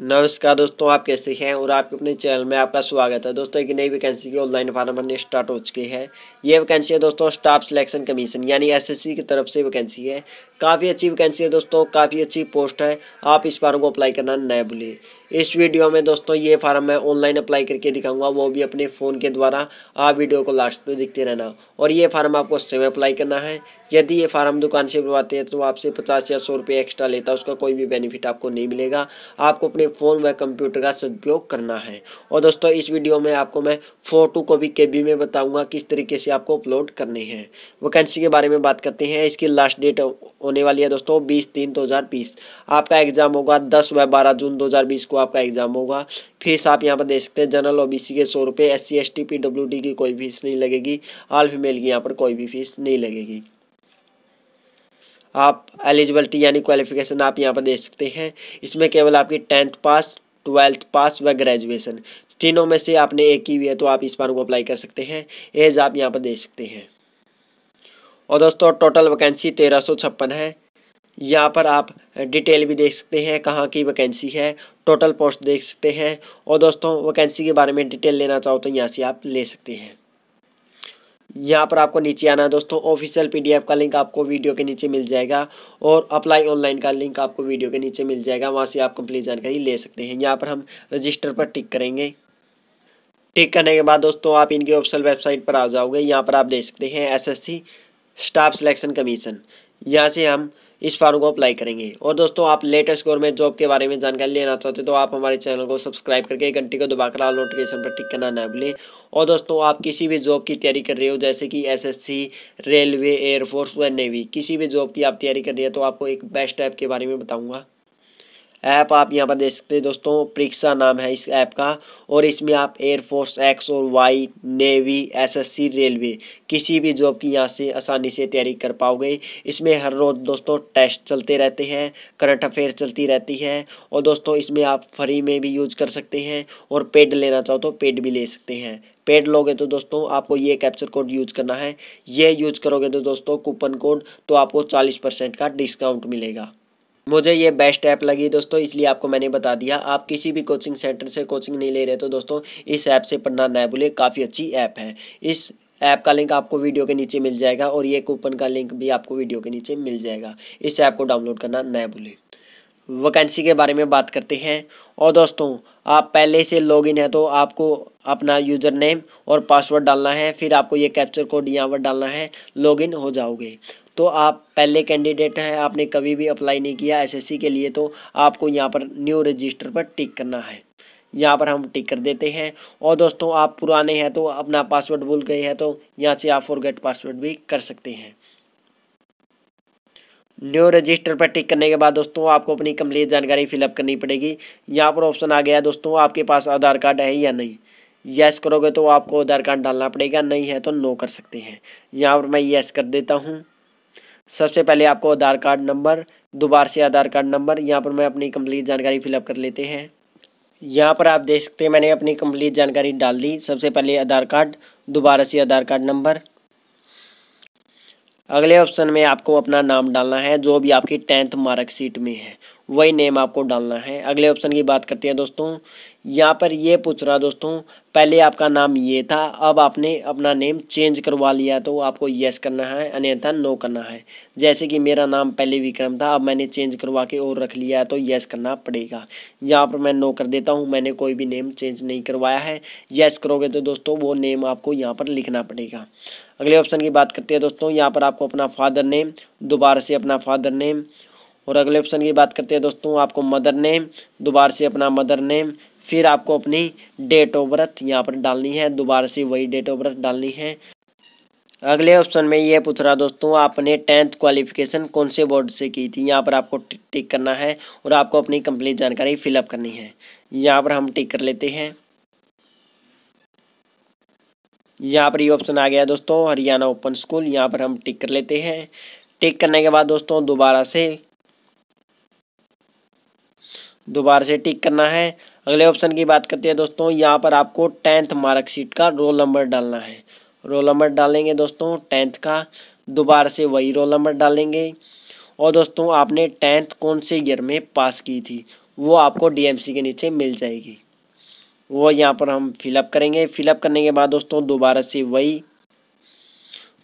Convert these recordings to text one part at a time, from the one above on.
नमस्कार दोस्तों आप कैसे हैं और आपके अपने चैनल में आपका स्वागत है दोस्तों एक नई वैकेंसी की ऑनलाइन फार्म भरने स्टार्ट हो चुकी है ये वैकेंसी है दोस्तों स्टाफ सिलेक्शन कमीशन यानी एसएससी की तरफ से वैकेंसी है काफ़ी अच्छी वैकेंसी है दोस्तों काफ़ी अच्छी पोस्ट है आप इस फार्म को अप्लाई करना न भूलें इस वीडियो में दोस्तों ये फार्म मैं ऑनलाइन अप्लाई करके दिखाऊंगा वो भी अपने फ़ोन के द्वारा आप वीडियो को लास्ट तक देखते रहना और ये फार्म आपको स्वयं अप्लाई करना है यदि ये फार्म दुकान से बुलवाते हैं तो आपसे पचास या सौ रुपये एक्स्ट्रा लेता है उसका कोई भी बेनिफिट आपको नहीं मिलेगा आपको अपने फ़ोन व कंप्यूटर का सदुपयोग करना है और दोस्तों इस वीडियो में आपको मैं फ़ोटो को भी के में बताऊँगा किस तरीके से आपको अपलोड करने हैं वैकेंसी के बारे में बात करते हैं इसकी लास्ट डेट होने वाली है दोस्तों बीस तीन दो आपका एग्ज़ाम होगा दस व बारह जून दो को आपका एग्जाम होगा फीस आप यहाँ पर दे सकते हैं जनरल ओबीसी के सौ रुपये एस सी एस की कोई फीस नहीं लगेगी ऑल फीमेल की यहाँ पर कोई भी फीस नहीं लगेगी आप एलिजिबलिटी यानी क्वालिफिकेशन आप यहाँ पर दे सकते हैं इसमें केवल आपकी टेंथ पास ट्वेल्थ पास व ग्रेजुएशन तीनों में से आपने एक की हुई है तो आप इस बार को अप्लाई कर सकते हैं एज आप यहाँ पर दे सकते हैं और दोस्तों टोटल वैकेंसी तेरह सौ छप्पन है यहाँ पर आप डिटेल भी देख सकते हैं कहाँ की वैकेंसी है टोटल पोस्ट देख सकते हैं और दोस्तों वैकेंसी के बारे में डिटेल लेना चाहो तो यहाँ से आप ले सकते हैं यहाँ पर आपको नीचे आना है दोस्तों ऑफिशियल पीडीएफ का लिंक आपको वीडियो के नीचे मिल जाएगा और अप्लाई ऑनलाइन का लिंक आपको वीडियो के नीचे मिल जाएगा वहाँ से आप कंप्लीट जानकारी ले सकते हैं यहाँ पर हम रजिस्टर पर टिक करेंगे टिक करने के बाद दोस्तों आप इनकी ऑफिशियल वेबसाइट पर आ जाओगे यहाँ पर आप देख सकते हैं एस स्टाफ सिलेक्शन कमीशन यहाँ से हम इस फार्म को अप्लाई करेंगे और दोस्तों आप लेटेस्ट गवर्नमेंट जॉब के बारे में जानकारी लेना चाहते हो तो आप हमारे चैनल को सब्सक्राइब करके घंटी को दबाकर ऑल नोटिफिकेशन पर टिक करना ना भूलें और दोस्तों आप किसी भी जॉब की तैयारी कर रहे हो जैसे कि एसएससी रेलवे एयरफोर्स व नेवी किसी भी जॉब की आप तैयारी कर रहे है तो आपको एक बेस्ट ऐप के बारे में बताऊँगा ऐप आप यहाँ पर देख सकते हैं दोस्तों परीक्षा नाम है इस ऐप का और इसमें आप एयरफोर्स एक्स और वाई नेवी एसएससी रेलवे किसी भी जॉब की यहाँ से आसानी से तैयारी कर पाओगे इसमें हर रोज़ दोस्तों टेस्ट चलते रहते हैं करंट अफेयर चलती रहती है और दोस्तों इसमें आप फ्री में भी यूज कर सकते हैं और पेड लेना चाहो तो पेड भी ले सकते हैं पेड लोगे तो दोस्तों आपको ये कैप्चर कोड यूज करना है ये यूज करोगे तो दोस्तों कूपन कोड तो आपको चालीस परसेंट का डिस्काउंट मिलेगा मुझे ये बेस्ट ऐप लगी दोस्तों इसलिए आपको मैंने बता दिया आप किसी भी कोचिंग सेंटर से कोचिंग नहीं ले रहे तो दोस्तों इस ऐप से पढ़ना ना भूले काफ़ी अच्छी ऐप है इस ऐप का लिंक आपको वीडियो के नीचे मिल जाएगा और ये कूपन का लिंक भी आपको वीडियो के नीचे मिल जाएगा इस ऐप को डाउनलोड करना ना भूलें वैकेंसी के बारे में बात करते हैं और दोस्तों आप पहले से लॉगिन है तो आपको अपना यूज़र नेम और पासवर्ड डालना है फिर आपको ये कैप्चर कोड यहाँ पर डालना है लॉगिन हो जाओगे तो आप पहले कैंडिडेट हैं आपने कभी भी अप्लाई नहीं किया एसएससी के लिए तो आपको यहाँ पर न्यू रजिस्टर पर टिक करना है यहाँ पर हम टिक कर देते हैं और दोस्तों आप पुराने हैं तो अपना पासवर्ड भूल गए हैं तो यहाँ से आप फॉरगेट पासवर्ड भी कर सकते हैं न्यू रजिस्टर पर टिक करने के बाद दोस्तों आपको अपनी कम्प्लीट जानकारी फिलअप करनी पड़ेगी यहाँ पर ऑप्शन आ गया दोस्तों आपके पास आधार कार्ड है या नहीं यस करोगे तो आपको आधार कार्ड डालना पड़ेगा नहीं है तो नो कर सकते हैं यहाँ पर मैं यस कर देता हूँ सबसे पहले आपको आधार कार्ड नंबर दोबारा से आधार कार्ड नंबर यहाँ पर मैं अपनी कंप्लीट जानकारी फिलअप कर लेते हैं यहाँ पर आप देख सकते हैं मैंने अपनी कंप्लीट जानकारी डाल दी सबसे पहले आधार कार्ड दोबारा से आधार कार्ड नंबर अगले ऑप्शन में आपको अपना नाम डालना है जो भी आपकी टेंथ मार्कशीट में है वही नेम आपको डालना है अगले ऑप्शन की बात करते हैं दोस्तों यहाँ पर ये पूछ रहा दोस्तों पहले आपका नाम ये था अब आपने अपना नेम चेंज करवा लिया तो आपको यस करना है अन्यथा नो करना है जैसे कि मेरा नाम पहले विक्रम था अब मैंने चेंज करवा के और रख लिया है तो यस करना पड़ेगा यहाँ पर मैं नो कर देता हूँ मैंने कोई भी नेम चेंज नहीं करवाया है यस करोगे तो दोस्तों वो नेम आपको यहाँ पर लिखना पड़ेगा अगले ऑप्शन की बात करते हैं दोस्तों यहाँ पर आपको अपना फादर नेम दोबारा से अपना फादर नेम और अगले ऑप्शन की बात करते हैं दोस्तों आपको मदर नेम दोबारा से अपना मदर नेम फिर आपको अपनी डेट ऑफ बर्थ यहाँ पर डालनी है दोबारा से वही डेट ऑफ बर्थ डालनी है अगले ऑप्शन में ये पूछ रहा दोस्तों आपने टेंथ क्वालिफिकेशन कौन से बोर्ड से की थी यहाँ पर आपको टिक करना है और आपको अपनी कंप्लीट जानकारी फिलअप करनी है यहाँ पर हम टिक कर लेते हैं यहाँ पर ये ऑप्शन आ गया दोस्तों हरियाणा ओपन स्कूल यहाँ पर हम टिक कर लेते हैं टिक करने के बाद दोस्तों दोबारा से दोबारा से टिक करना है अगले ऑप्शन की बात करते हैं दोस्तों यहाँ पर आपको टेंथ मार्कशीट का रोल नंबर डालना है रोल नंबर डालेंगे दोस्तों टेंथ का दोबारा से वही रोल नंबर डालेंगे और दोस्तों आपने टेंथ कौन से ईयर में पास की थी वो आपको डीएमसी के नीचे मिल जाएगी वो यहाँ पर हम फिलअप करेंगे फिलअप करने के बाद दोस्तों दोबारा से वही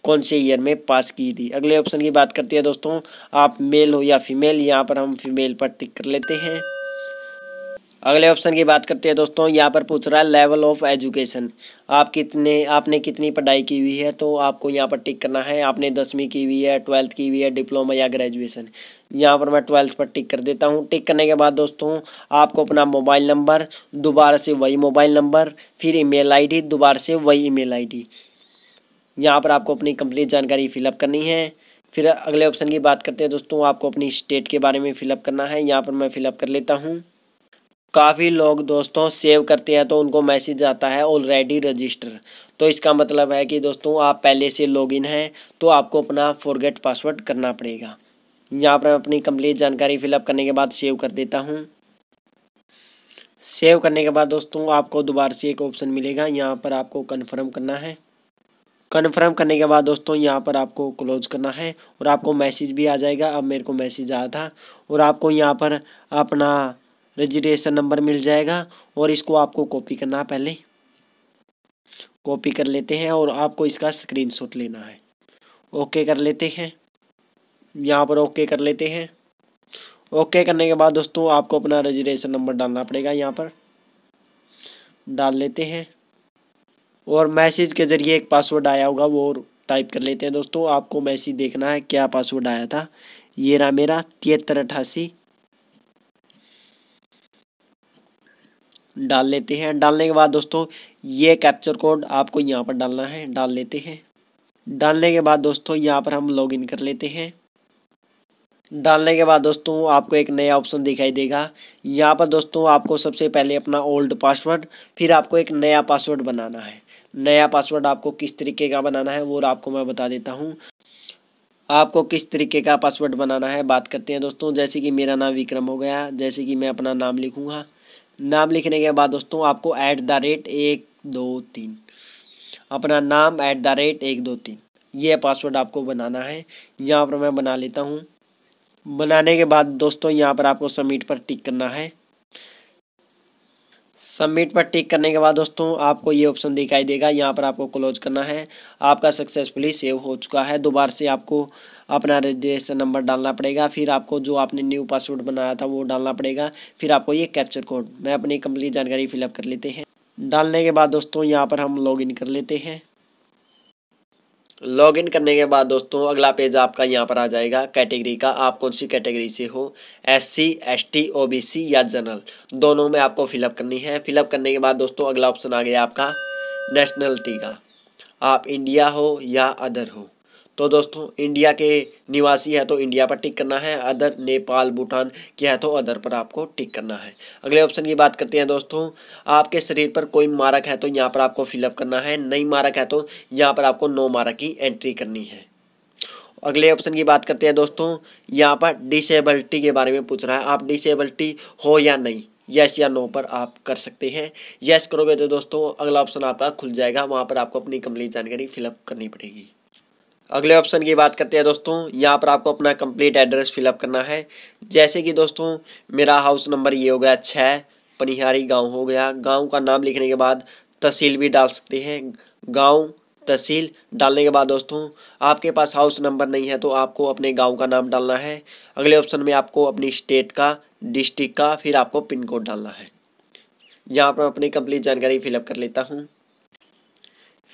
कौन से ईयर में पास की थी अगले ऑप्शन की बात करते हैं दोस्तों आप मेल हो या फीमेल यहाँ पर हम फीमेल पर टिक कर लेते हैं अगले ऑप्शन की बात करते हैं दोस्तों यहाँ पर पूछ रहा है लेवल ऑफ एजुकेशन आप कितने आपने कितनी पढ़ाई की हुई है तो आपको यहाँ पर टिक करना है आपने दसवीं की हुई है ट्वेल्थ की हुई है डिप्लोमा या ग्रेजुएशन यहाँ पर मैं ट्वेल्थ पर टिक कर देता हूँ टिक करने के बाद दोस्तों आपको अपना मोबाइल नंबर दोबारा से वही मोबाइल नंबर फिर ई मेल दोबारा से वही ई मेल यहाँ पर आपको अपनी कंप्लीट जानकारी फिलअप करनी है फिर अगले ऑप्शन की बात करते हैं दोस्तों आपको अपनी स्टेट के बारे में फिलअप करना है यहाँ पर मैं फिलअप कर लेता हूँ काफ़ी लोग दोस्तों सेव करते हैं तो उनको मैसेज आता है ऑलरेडी रजिस्टर तो इसका मतलब है कि दोस्तों आप पहले से लॉगिन हैं तो आपको अपना फॉरगेट पासवर्ड करना पड़ेगा यहाँ पर मैं अपनी कंप्लीट जानकारी फिलअप करने के बाद सेव कर देता हूँ सेव करने के बाद दोस्तों आपको दोबारा से एक ऑप्शन मिलेगा यहाँ पर आपको कन्फर्म करना है कन्फर्म करने के बाद दोस्तों यहाँ पर आपको क्लोज करना है और आपको मैसेज भी आ जाएगा अब मेरे को मैसेज आया था और आपको यहाँ पर अपना रजिस्ट्रेशन नंबर मिल जाएगा और इसको आपको कॉपी करना है पहले कॉपी कर लेते हैं और आपको इसका स्क्रीनशॉट लेना है ओके कर लेते हैं यहाँ पर ओके कर लेते हैं ओके करने के बाद दोस्तों आपको अपना रजिस्ट्रेशन नंबर डालना पड़ेगा यहाँ पर डाल लेते हैं और मैसेज के ज़रिए एक पासवर्ड आया होगा वो टाइप कर लेते हैं दोस्तों आपको मैसेज देखना है क्या पासवर्ड आया था ये रहा मेरा तिहत्तर अठासी डाल लेते हैं डालने के बाद दोस्तों ये कैप्चर कोड आपको यहाँ पर डालना है डाल लेते हैं डालने के बाद दोस्तों यहाँ पर हम लॉगिन कर लेते हैं डालने के बाद दोस्तों आपको एक नया ऑप्शन दिखाई देगा यहाँ पर दोस्तों आपको सबसे पहले अपना ओल्ड पासवर्ड फिर आपको एक नया पासवर्ड बनाना है नया पासवर्ड आपको किस तरीके का बनाना है वो आपको मैं बता देता हूँ आपको किस तरीके का पासवर्ड बनाना है बात करते हैं दोस्तों जैसे कि मेरा नाम विक्रम हो गया जैसे कि मैं अपना नाम लिखूँगा नाम लिखने के बाद दोस्तों आपको ऐट द रेट एक दो तीन अपना नाम ऐट द रेट एक दो तीन ये पासवर्ड आपको बनाना है यहाँ पर मैं बना लेता हूँ बनाने के बाद दोस्तों यहाँ पर आपको सबमिट पर टिक करना है सबमिट पर टिक करने के बाद दोस्तों आपको ये ऑप्शन दिखाई देगा यहाँ पर आपको क्लोज करना है आपका सक्सेसफुली सेव हो चुका है दोबारा से आपको अपना रजिस्ट्रेशन नंबर डालना पड़ेगा फिर आपको जो आपने न्यू पासवर्ड बनाया था वो डालना पड़ेगा फिर आपको ये कैप्चर कोड मैं अपनी कंप्लीट जानकारी फिलअप कर लेते हैं डालने के बाद दोस्तों यहाँ पर हम लॉगिन कर लेते हैं लॉगिन करने के बाद दोस्तों अगला पेज आपका यहाँ पर आ जाएगा कैटेगरी का आप कौन सी कैटेगरी से हो एससी, एसटी, ओबीसी या जनरल दोनों में आपको फिलअप करनी है फिलअप करने के बाद दोस्तों अगला ऑप्शन आ गया आपका नेशनलिटी का आप इंडिया हो या अदर हो तो दोस्तों इंडिया के निवासी है तो इंडिया पर टिक करना है अदर नेपाल भूटान के है तो अदर पर आपको टिक करना है अगले ऑप्शन की बात करते हैं दोस्तों आपके शरीर पर कोई मारक है तो यहाँ पर आपको फिलअप करना है नई मारक है तो यहाँ पर आपको नो मारक की एंट्री करनी है अगले ऑप्शन की बात करते हैं दोस्तों यहाँ पर डिसेबलिटी के बारे में पूछ रहा है आप डिसेबलिटी हो या नहीं यस या नो पर आप कर सकते हैं यस करोगे तो दोस्तों अगला ऑप्शन आपका खुल जाएगा वहाँ पर आपको अपनी कंप्लीट जानकारी फिलअप करनी पड़ेगी अगले ऑप्शन की बात करते हैं दोस्तों यहाँ पर आपको अपना कंप्लीट एड्रेस फिलअप करना है जैसे कि दोस्तों मेरा हाउस नंबर ये हो गया छः पनिहारी गांव हो गया गांव का नाम लिखने के बाद तहसील भी डाल सकते हैं गांव तहसील डालने के बाद दोस्तों आपके पास हाउस नंबर नहीं है तो आपको अपने गाँव का नाम डालना है अगले ऑप्शन में आपको अपनी स्टेट का डिस्ट्रिक्ट का फिर आपको पिन कोड डालना है यहाँ पर अपनी कंप्लीट जानकारी फिलअप कर लेता हूँ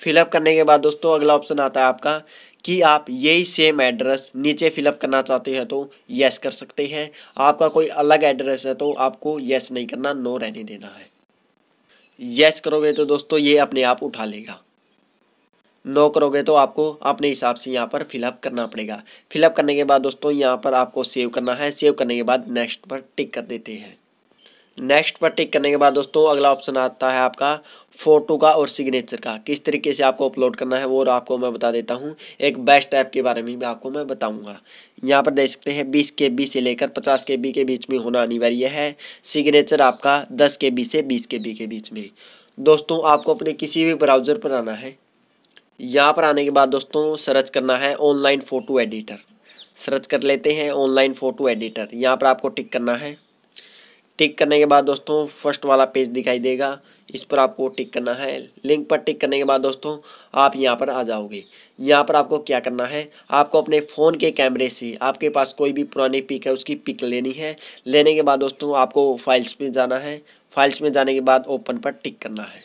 फिलअप करने के बाद दोस्तों अगला ऑप्शन आता है आपका कि आप यही सेम एड्रेस नीचे फिलअप करना चाहते हैं तो यस कर सकते हैं आपका कोई अलग एड्रेस है तो आपको यस नहीं करना नो रहने देना है यस करोगे तो दोस्तों ये अपने आप उठा लेगा नो करोगे तो आपको अपने हिसाब से यहाँ पर फिलअप करना पड़ेगा फिलअप करने के बाद दोस्तों यहाँ पर आपको सेव करना है सेव करने के बाद नेक्स्ट पर टिक कर देते हैं नेक्स्ट पर टिक करने के बाद दोस्तों अगला ऑप्शन आता है आपका फ़ोटो का और सिग्नेचर का किस तरीके से आपको अपलोड करना है वो और आपको मैं बता देता हूँ एक बेस्ट ऐप के बारे में भी आपको मैं बताऊँगा यहाँ पर देख सकते हैं बीस के बी से लेकर पचास के बी के बीच में होना अनिवार्य है सिग्नेचर आपका दस के बी से बीस के बी के बीच में दोस्तों आपको अपने किसी भी ब्राउज़र पर आना है यहाँ पर आने के बाद दोस्तों सर्च करना है ऑनलाइन फ़ोटो एडिटर सर्च कर लेते हैं ऑनलाइन फ़ोटो एडिटर यहाँ पर आपको टिक करना है टिक करने के बाद दोस्तों फर्स्ट वाला पेज दिखाई देगा इस पर आपको टिक करना है लिंक पर टिक करने के बाद दोस्तों आप यहाँ पर आ जाओगे यहाँ पर आपको क्या करना है आपको अपने फ़ोन के कैमरे से आपके पास कोई भी पुरानी पिक है उसकी पिक लेनी है लेने के बाद दोस्तों आपको फाइल्स में जाना है फाइल्स में जाने के बाद ओपन पर टिक करना है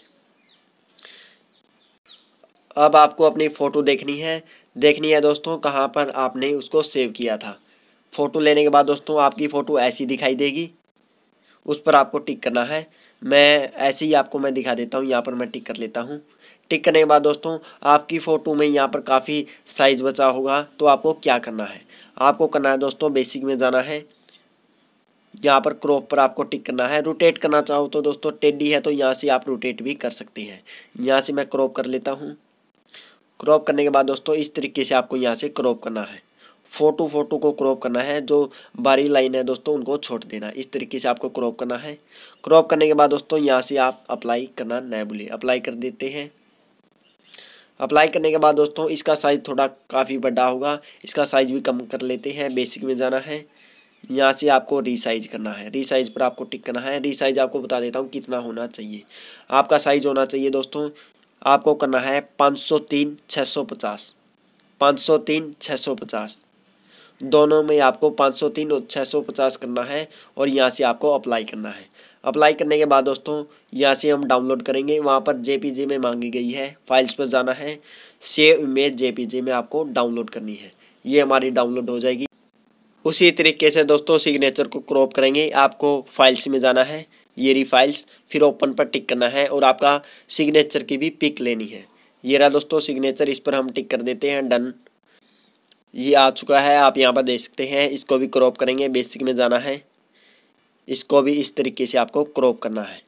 अब आपको अपनी फ़ोटो देखनी है देखनी है दोस्तों कहाँ पर आपने उसको सेव किया था फ़ोटो लेने के बाद दोस्तों आपकी फ़ोटो ऐसी दिखाई देगी उस पर आपको टिक करना है मैं ऐसे ही आपको मैं दिखा देता हूँ यहाँ पर मैं टिक कर लेता हूँ टिक करने के बाद दोस्तों आपकी फ़ोटो में यहाँ पर काफ़ी साइज बचा होगा तो आपको क्या करना है आपको करना है दोस्तों बेसिक में जाना है यहाँ पर क्रॉप पर आपको टिक करना है रोटेट करना चाहो तो दोस्तों टेडी है तो यहाँ से आप रोटेट भी कर सकते हैं यहाँ से मैं क्रॉप कर लेता हूँ क्रॉप करने के बाद दोस्तों इस तरीके से आपको यहाँ से क्रॉप करना है फ़ोटो फोटो को क्रॉप करना है जो बारी लाइन है दोस्तों उनको छोड़ देना इस तरीके से आपको क्रॉप करना है क्रॉप करने के बाद दोस्तों यहाँ से आप अप्लाई करना न भूलिए अप्लाई कर देते हैं अप्लाई करने के बाद दोस्तों इसका साइज़ थोड़ा काफ़ी बड़ा होगा इसका साइज़ भी कम कर लेते हैं बेसिक में जाना है यहाँ से आपको रीसाइज करना है रीसाइज पर आपको टिक करना है रीसाइज आपको बता देता हूँ कितना होना चाहिए आपका साइज होना चाहिए दोस्तों आपको करना है पाँच सौ तीन छः सौ पचास पाँच सौ तीन छः सौ पचास दोनों में आपको 503 और 650 करना है और यहाँ से आपको अप्लाई करना है अप्लाई करने के बाद दोस्तों यहाँ से हम डाउनलोड करेंगे वहाँ पर जे में मांगी गई है फाइल्स पर जाना है सेव इमेज जे में आपको डाउनलोड करनी है ये हमारी डाउनलोड हो जाएगी उसी तरीके से दोस्तों सिग्नेचर को क्रॉप करेंगे आपको फाइल्स में जाना है ये री फाइल्स फिर ओपन पर टिक करना है और आपका सिग्नेचर की भी पिक लेनी है ये रहा दोस्तों सिग्नेचर इस पर हम टिक कर देते हैं डन ये आ चुका है आप यहाँ पर देख सकते हैं इसको भी क्रॉप करेंगे बेसिक में जाना है इसको भी इस तरीके से आपको क्रॉप करना है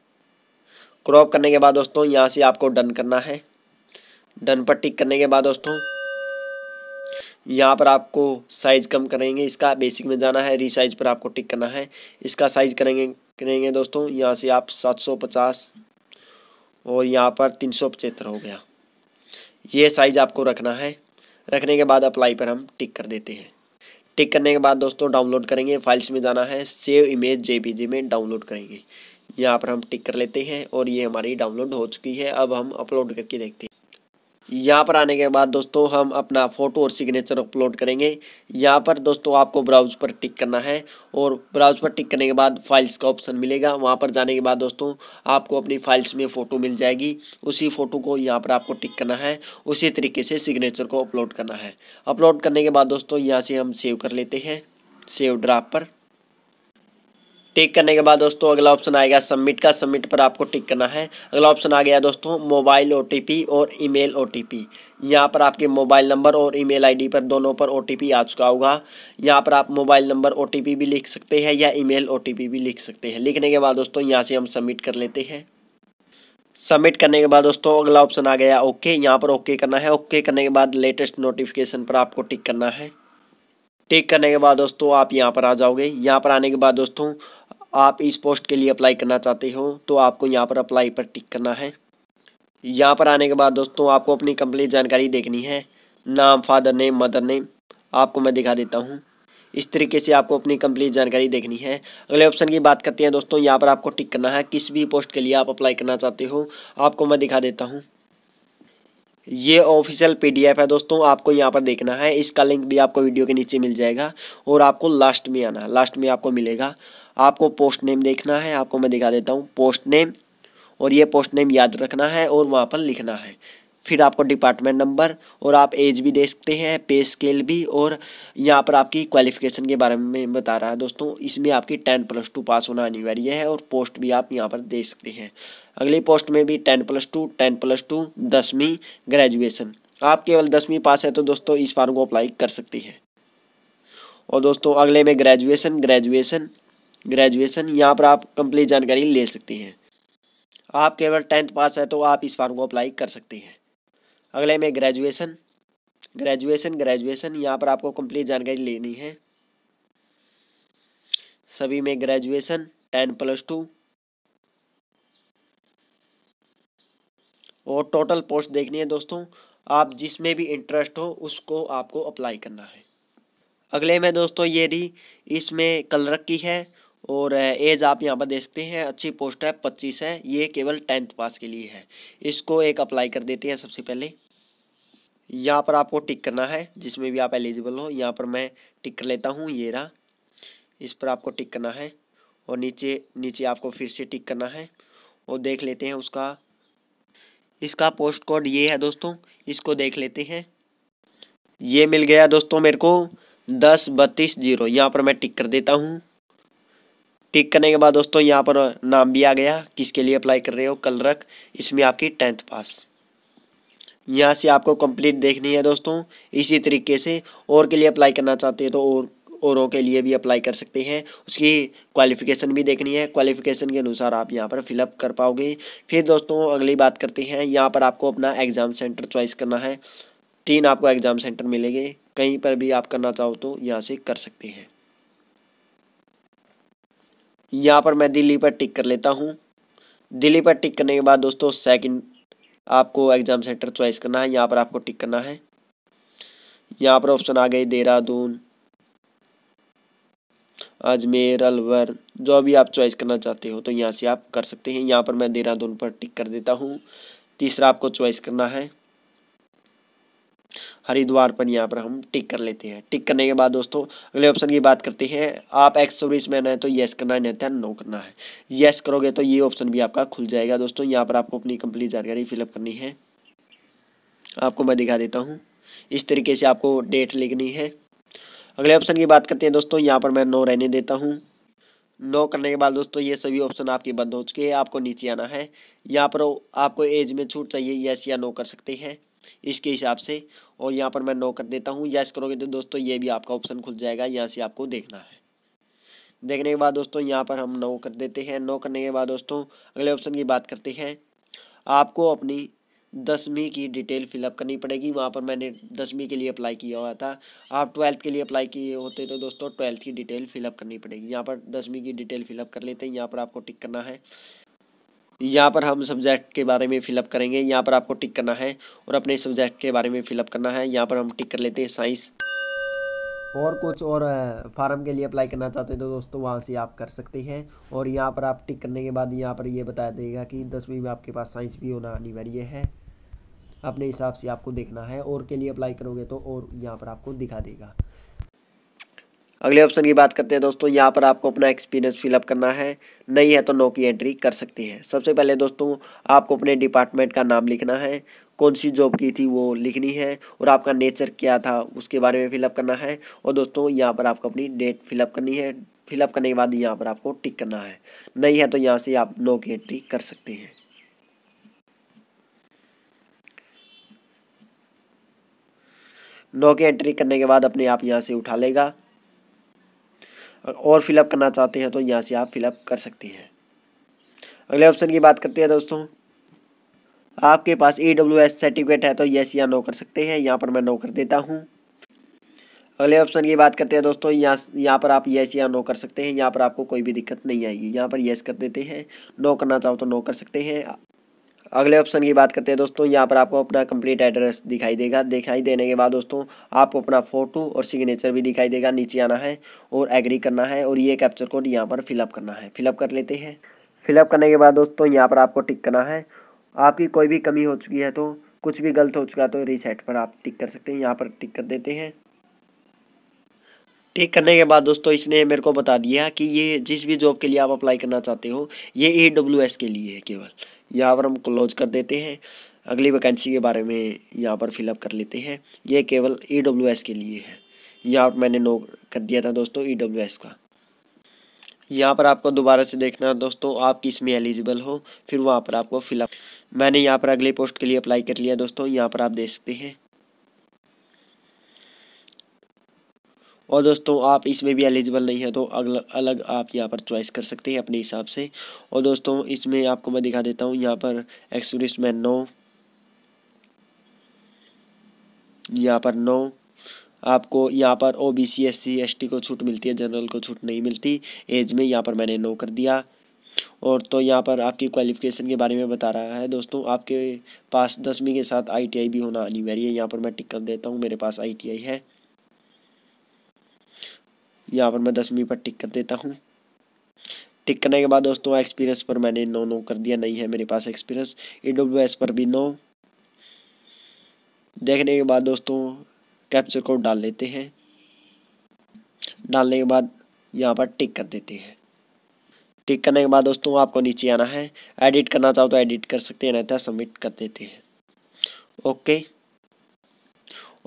क्रॉप करने के बाद दोस्तों यहाँ से आपको डन करना है डन पर टिक करने के बाद दोस्तों यहाँ पर आपको साइज कम करेंगे इसका बेसिक में जाना है रीसाइज पर आपको टिक करना है इसका साइज करेंगे करेंगे दोस्तों यहाँ से आप 750 और यहाँ पर तीन हो गया ये साइज आपको रखना है रखने के बाद अप्लाई पर हम टिक कर देते हैं टिक करने के बाद दोस्तों डाउनलोड करेंगे फाइल्स में जाना है सेव इमेज जे में डाउनलोड करेंगे यहाँ पर हम टिक कर लेते हैं और ये हमारी डाउनलोड हो चुकी है अब हम अपलोड करके देखते हैं यहाँ पर आने के बाद दोस्तों हम अपना फ़ोटो और सिग्नेचर अपलोड करेंगे यहाँ पर दोस्तों आपको ब्राउज पर टिक करना है और ब्राउज पर टिक करने के बाद फाइल्स का ऑप्शन मिलेगा वहाँ पर जाने के बाद दोस्तों आपको अपनी फाइल्स में फ़ोटो मिल जाएगी उसी फ़ोटो को यहाँ पर आपको टिक करना है उसी तरीके से सिग्नेचर को अपलोड करना है अपलोड करने के बाद दोस्तों यहाँ से हम सेव कर लेते हैं सेव ड्राफ्ट पर टिक करने के बाद दोस्तों अगला ऑप्शन आएगा सबमिट का सबमिट पर आपको टिक करना है अगला ऑप्शन आ गया दोस्तों मोबाइल ओ और ईमेल ओ यहाँ पर आपके मोबाइल नंबर और ईमेल आईडी पर दोनों पर ओ आ चुका होगा यहाँ पर आप मोबाइल नंबर ओ भी लिख सकते हैं या ईमेल ओ भी लिख सकते हैं लिखने के बाद दोस्तों यहाँ से हम सबमिट कर लेते हैं सबमिट करने के बाद दोस्तों अगला ऑप्शन आ गया ओके यहाँ पर ओके करना है ओके करने के बाद लेटेस्ट नोटिफिकेशन पर आपको टिक करना है टिक करने के बाद दोस्तों आप यहाँ पर आ जाओगे यहाँ पर आने के बाद दोस्तों आप इस पोस्ट के लिए अप्लाई करना चाहते हो तो आपको यहाँ पर अप्लाई पर टिक करना है यहाँ पर आने के बाद दोस्तों आपको अपनी कंप्लीट जानकारी देखनी है नाम फादर नेम मदर नेम आपको मैं दिखा देता हूँ इस तरीके से आपको अपनी कंप्लीट जानकारी देखनी है अगले ऑप्शन की बात करते हैं दोस्तों यहाँ पर आपको टिक करना है किस भी पोस्ट के लिए आप अप्लाई करना चाहते हो आपको मैं दिखा देता हूँ ये ऑफिशियल पीडीएफ है दोस्तों आपको यहाँ पर देखना है इसका लिंक भी आपको वीडियो के नीचे मिल जाएगा और आपको लास्ट में आना है लास्ट में आपको मिलेगा आपको पोस्ट नेम देखना है आपको मैं दिखा देता हूँ पोस्ट नेम और ये पोस्ट नेम याद रखना है और वहाँ पर लिखना है फिर आपको डिपार्टमेंट नंबर और आप एज भी दे सकते हैं पे स्केल भी और यहाँ पर आपकी क्वालिफिकेशन के बारे में बता रहा है दोस्तों इसमें आपकी टेन प्लस टू पास होना अनिवार्य है और पोस्ट भी आप यहाँ पर दे सकते हैं अगली पोस्ट में भी ten plus two ten plus two दसवीं ग्रेजुएशन आप केवल दसवीं पास है तो दोस्तों इस फार्म को अप्लाई कर सकती हैं और दोस्तों अगले में ग्रेजुएशन ग्रेजुएशन ग्रेजुएशन यहाँ पर आप कंप्लीट जानकारी ले सकती हैं आप केवल टेंथ पास है तो आप इस फार्म को अप्लाई कर सकती हैं अगले में ग्रेजुएशन ग्रेजुएशन ग्रेजुएशन यहाँ पर आपको कंप्लीट जानकारी लेनी है सभी में ग्रेजुएशन टेन प्लस टू और टोटल पोस्ट देखनी है दोस्तों आप जिसमें भी इंटरेस्ट हो उसको आपको अप्लाई करना है अगले में दोस्तों ये रही इसमें कलरक की है और एज आप यहाँ पर देख सकते हैं अच्छी पोस्ट है पच्चीस है ये केवल टेंथ पास के लिए है इसको एक अप्लाई कर देते हैं सबसे पहले यहाँ पर आपको टिक करना है जिसमें भी आप एलिजिबल हो यहाँ पर मैं टिक कर लेता हूँ ये रहा इस पर आपको टिक करना है और नीचे नीचे आपको फिर से टिक करना है और देख लेते हैं उसका इसका पोस्ट कोड ये है दोस्तों इसको देख लेते हैं ये मिल गया दोस्तों मेरे को दस बत्तीस जीरो यहाँ पर मैं टिक कर देता हूँ टिक करने के बाद दोस्तों यहाँ पर नाम भी आ गया किसके लिए अप्लाई कर रहे हो कल रख इसमें आपकी टेंथ पास यहाँ से आपको कंप्लीट देखनी है दोस्तों इसी तरीके से और के लिए अप्लाई करना चाहते हैं तो और औरों के लिए भी अप्लाई कर सकते हैं उसकी क्वालिफ़िकेशन भी देखनी है क्वालिफ़िकेशन के अनुसार आप यहाँ पर फिलअप कर पाओगे फिर दोस्तों अगली बात करते हैं यहाँ पर आपको अपना एग्ज़ाम सेंटर चॉइस करना है तीन आपको एग्ज़ाम सेंटर मिलेंगे कहीं पर भी आप करना चाहो तो यहाँ से कर सकते हैं यहाँ पर मैं दिल्ली पर टिक कर लेता हूँ दिल्ली पर टिक करने के बाद दोस्तों सेकंड आपको एग्ज़ाम सेंटर चॉइस करना है यहाँ पर आपको टिक करना है यहाँ पर ऑप्शन आ गए देहरादून अजमेर अलवर जो भी आप चॉइस करना चाहते हो तो यहाँ से आप कर सकते हैं यहाँ पर मैं देहरादून पर टिक कर देता हूँ तीसरा आपको चॉइस करना है हरिद्वार पर यहाँ पर हम टिक कर लेते हैं टिक करने के बाद दोस्तों अगले ऑप्शन की बात करते हैं आप एक्स में मैन है तो येस करना है नहीं नो तो करना है येस करोगे तो ये ऑप्शन भी आपका खुल जाएगा दोस्तों यहाँ पर आपको अपनी कंप्लीट जानकारी फिलअप करनी है आपको मैं दिखा देता हूँ इस तरीके से आपको डेट लिखनी है अगले ऑप्शन की बात करते हैं दोस्तों यहाँ पर मैं नो रहने देता हूँ नो करने के बाद दोस्तों ये सभी ऑप्शन आपके बंद हो चुके हैं आपको नीचे आना है यहाँ पर आपको एज में छूट चाहिए यस या नो कर सकते हैं इसके हिसाब से और यहाँ पर मैं नो कर देता हूँ यस करोगे तो दोस्तों ये भी आपका ऑप्शन खुल जाएगा यहाँ से आपको देखना है देखने के बाद दोस्तों यहाँ पर हम नो कर देते हैं नो करने के बाद दोस्तों अगले ऑप्शन की बात करते हैं आपको अपनी दसवीं की डिटेल फिलअप करनी पड़ेगी वहाँ पर मैंने दसवीं के लिए अप्लाई किया हुआ था आप ट्वेल्थ के लिए अप्लाई किए होते तो दोस्तों ट्वेल्थ की डिटेल फिलअप करनी पड़ेगी यहाँ पर दसवीं की डिटेल फिलअप कर लेते हैं यहाँ पर आपको टिक करना है यहाँ पर हम सब्जेक्ट के बारे में फिलअप करेंगे यहाँ पर आपको टिक करना है और अपने सब्जेक्ट के बारे में फिलअप करना है यहाँ पर हम टिक कर लेते हैं साइंस और कुछ और फार्म के लिए अप्लाई करना चाहते हैं तो दोस्तों वहाँ से आप कर सकते हैं और यहाँ पर आप टिक करने के बाद यहाँ पर ये बताया देगा कि दसवीं में आपके पास साइंस भी होना अनिवार्य है अपने हिसाब से आपको देखना है और के लिए अप्लाई करोगे तो और यहाँ पर आपको दिखा देगा अगले ऑप्शन की बात करते हैं दोस्तों यहाँ पर आपको अपना एक्सपीरियंस फिलअप करना है नहीं है तो नो की एंट्री कर सकते हैं सबसे पहले दोस्तों आपको अपने डिपार्टमेंट का नाम लिखना है कौन सी जॉब की थी वो लिखनी है और आपका नेचर क्या था उसके बारे में फिलअप करना है और दोस्तों यहाँ पर आपको अपनी डेट फिलअप करनी है फिलअप करने के बाद यहाँ पर आपको टिक करना है नहीं है तो यहाँ से आप नो की एंट्री कर सकते हैं नो की एंट्री करने के बाद अपने आप यहाँ से उठा लेगा और फिलअप करना चाहते हैं तो यहाँ से आप फिलअप कर सकते हैं अगले ऑप्शन की बात करते हैं दोस्तों आपके पास ई डब्ल्यू एस सर्टिफिकेट है तो ये या नो कर सकते हैं यहाँ पर मैं नो कर देता हूँ अगले ऑप्शन की बात करते हैं दोस्तों यहाँ यहाँ पर आप ये या नो कर सकते हैं यहाँ पर आपको कोई भी दिक्कत नहीं आएगी यहाँ पर येस कर देते हैं नो करना चाहो तो नो कर सकते हैं अगले ऑप्शन की बात करते हैं दोस्तों यहाँ पर आपको अपना कंप्लीट एड्रेस दिखाई देगा दिखाई देने के बाद दोस्तों आपको अपना फोटो और सिग्नेचर भी दिखाई देगा नीचे आना है और एग्री करना है और ये कैप्चर कोड यहाँ पर फिलअप करना है फिलअप कर लेते हैं फिलअप करने के बाद दोस्तों यहाँ पर आपको टिक करना है आपकी कोई भी कमी हो चुकी है तो कुछ भी गलत हो चुका है तो रीसेट पर आप टिक कर सकते हैं यहाँ पर टिक कर देते हैं टिक करने के बाद दोस्तों इसने मेरे को बता दिया कि ये जिस भी जॉब के लिए आप अप्लाई करना चाहते हो ये ए के लिए है केवल यहाँ पर हम क्लोज कर देते हैं अगली वैकेंसी के बारे में यहाँ पर फिलअप कर लेते हैं ये केवल ई e के लिए है यहाँ पर मैंने नो कर दिया था दोस्तों ई e का यहाँ पर आपको दोबारा से देखना है दोस्तों आप किस में एलिजिबल हो फिर वहाँ पर आपको फिलअप मैंने यहाँ पर अगली पोस्ट के लिए अप्लाई कर लिया दोस्तों यहाँ पर आप देख सकते हैं और दोस्तों आप इसमें भी एलिजिबल नहीं है तो अलग अलग आप यहाँ पर चॉइस कर सकते हैं अपने हिसाब से और दोस्तों इसमें आपको मैं दिखा देता हूँ यहाँ पर एक्सपीरियंस मैन नौ यहाँ पर नौ आपको यहाँ पर O B C S C S T को छूट मिलती है जनरल को छूट नहीं मिलती एज में यहाँ पर मैंने नो कर दिया और तो यहाँ पर आपकी क्वालिफिकेशन के बारे में बता रहा है दोस्तों आपके पास दसवीं के साथ आई टी आई भी होना अनिवार्य है यहाँ पर मैं टिक कर देता हूँ मेरे पास आई टी आई है यहाँ पर मैं दसवीं पर टिक कर देता हूँ टिक करने के बाद दोस्तों एक्सपीरियंस पर मैंने नो नो कर दिया नहीं है मेरे पास एक्सपीरियंस ई पर भी नो देखने के बाद दोस्तों कैप्चर कोड डाल लेते हैं डालने के बाद यहाँ पर टिक कर देते हैं टिक करने के बाद दोस्तों आपको नीचे आना है एडिट करना चाहो तो एडिट कर सकते हैं नहीं है तो सबमिट कर देते हैं ओके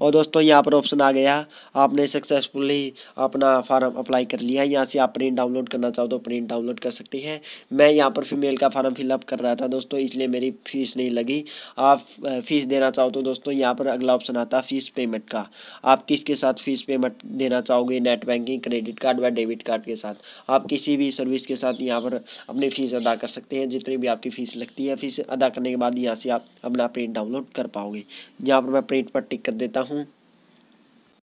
और दोस्तों यहाँ पर ऑप्शन आ गया आपने सक्सेसफुली अपना फार्म अप्लाई कर लिया है यहाँ से आप प्रिंट डाउनलोड करना चाहो तो प्रिंट डाउनलोड कर सकते हैं मैं यहाँ पर फीमेल का फार्म फिलअप कर रहा था दोस्तों इसलिए मेरी फ़ीस नहीं लगी आप फ़ीस देना चाहो तो दोस्तों यहाँ पर अगला ऑप्शन आता है फ़ीस पेमेंट का आप किसके साथ फ़ीस पेमेंट देना चाहोगे नेट बैंकिंग क्रेडिट कार्ड व डेबिट कार्ड के साथ आप किसी भी सर्विस के साथ यहाँ पर अपनी फ़ीस अदा कर सकते हैं जितनी भी आपकी फ़ीस लगती है फ़ीस अदा करने के बाद यहाँ से आप अपना प्रिंट डाउनलोड कर पाओगे यहाँ पर मैं प्रिंट पर टिक कर देता हूँ हूँ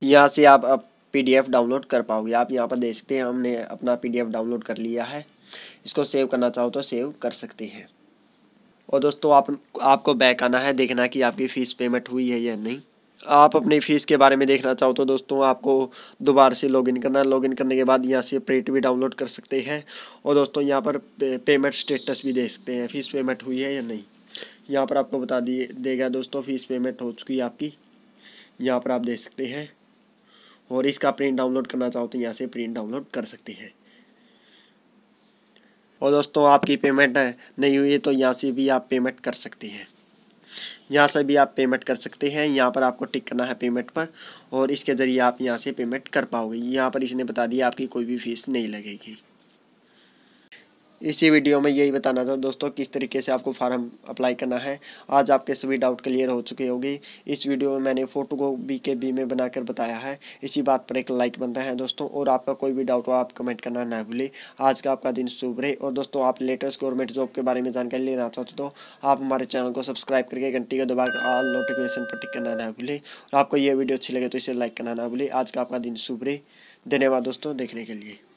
यहाँ से आप अब पीडीएफ डाउनलोड कर पाओगे आप यहाँ पर देख सकते हैं हमने अपना पीडीएफ डाउनलोड कर लिया है इसको सेव करना चाहो तो सेव कर सकते हैं और दोस्तों आप आपको बैक आना है देखना कि आपकी फ़ीस पेमेंट हुई है या नहीं आप अपनी फ़ीस के बारे में देखना चाहो तो दोस्तों आपको दोबारा से लॉगिन करना लॉगिन करने के बाद यहाँ से प्रिंट भी डाउनलोड कर सकते हैं और दोस्तों यहाँ पर पेमेंट स्टेटस भी देख सकते हैं फ़ीस पेमेंट हुई है या नहीं यहाँ पर आपको बता दिए देगा दोस्तों फ़ीस पेमेंट हो चुकी है आपकी यहाँ पर आप देख सकते हैं और इसका प्रिंट डाउनलोड करना चाहो तो यहाँ से प्रिंट डाउनलोड कर सकते हैं और दोस्तों आपकी पेमेंट नहीं हुई है तो यहाँ से भी आप पेमेंट कर सकते हैं यहाँ से भी आप पेमेंट कर सकते हैं यहाँ पर आपको टिक करना है पेमेंट पर और इसके ज़रिए आप यहाँ से पेमेंट कर पाओगे यहाँ पर इसने बता दिया आपकी कोई भी फीस नहीं लगेगी इसी वीडियो में यही बताना था दोस्तों किस तरीके से आपको फार्म अप्लाई करना है आज आपके सभी डाउट क्लियर हो चुके होगी इस वीडियो में मैंने फोटो को बी के बी में बनाकर बताया है इसी बात पर एक लाइक बनता है दोस्तों और आपका कोई भी डाउट हो आप कमेंट करना ना भूलें आज का आपका दिन शुभ रहे और दोस्तों आप लेटेस्ट गवर्नमेंट जॉब के बारे में जानकारी लेना चाहते तो आप हमारे चैनल को सब्सक्राइब करके घंटी को दबाकर ऑल नोटिफिकेशन पर टिक करना ना भूलें और आपको ये वीडियो अच्छी लगे तो इसे लाइक करना ना भूलें आज का आपका दिन शुभ रहे धन्यवाद दोस्तों देखने के लिए